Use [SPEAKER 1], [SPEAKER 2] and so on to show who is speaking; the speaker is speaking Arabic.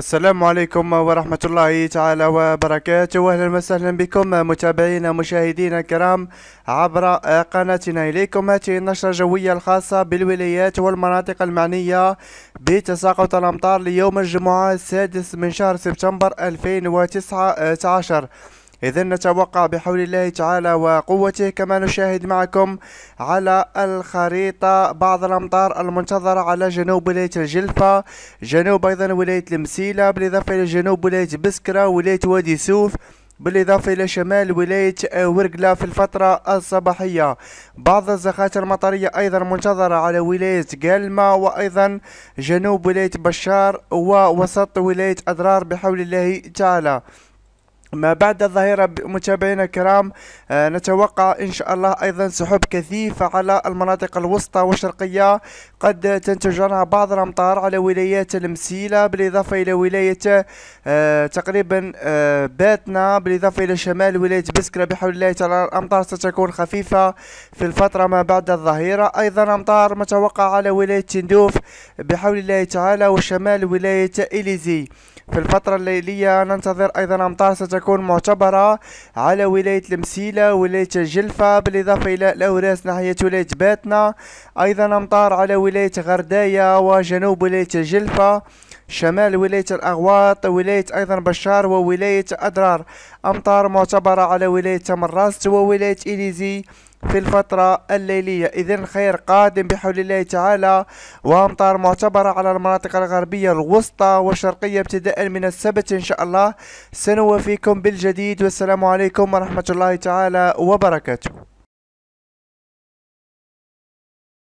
[SPEAKER 1] السلام عليكم ورحمة الله تعالى وبركاته واهلا وسهلا بكم متابعينا مشاهدينا الكرام عبر قناتنا اليكم هذه النشرة الجوية الخاصة بالولايات والمناطق المعنية بتساقط الامطار ليوم الجمعة السادس من شهر سبتمبر 2019 إذا نتوقع بحول الله تعالى وقوته كما نشاهد معكم على الخريطة بعض الأمطار المنتظرة على جنوب ولاية الجلفة جنوب أيضا ولاية المسيلة بالإضافة إلى جنوب ولاية بسكرة ولاية وادي سوف بالإضافة إلى شمال ولاية ورقلة في الفترة الصباحية بعض الزخات المطرية أيضا منتظرة على ولاية قلمة وأيضا جنوب ولاية بشار ووسط ولاية أدرار بحول الله تعالى ما بعد الظهيرة متابعينا الكرام آه، نتوقع إن شاء الله أيضا سحب كثيفة على المناطق الوسطى والشرقية قد تنتج عنها بعض الأمطار على ولايات المسيلة بالإضافة إلى ولاية آه، تقريبا آه، باتنا بالإضافة إلى شمال ولاية بسكرة بحول الله تعالى الأمطار ستكون خفيفة في الفترة ما بعد الظهيرة أيضا أمطار متوقعة على ولاية تندوف بحول الله تعالى وشمال ولاية إليزي في الفترة الليلية ننتظر أيضا أمطار ستكون معتبرة على ولاية المسيلة ولاية الجلفة بالإضافة إلى الأوراس ناحية ولاية باتنا أيضا أمطار على ولاية غرداية وجنوب ولاية الجلفة شمال ولاية الأغواط ولاية أيضا بشار وولاية أدرار أمطار معتبرة على ولاية تمرست وولاية إليزي في الفترة الليلية إذا خير قادم بحول الله تعالى وأمطار معتبرة على المناطق الغربية الوسطى والشرقية ابتداء من السبت إن شاء الله سنوفيكم بالجديد والسلام عليكم ورحمة الله تعالى وبركاته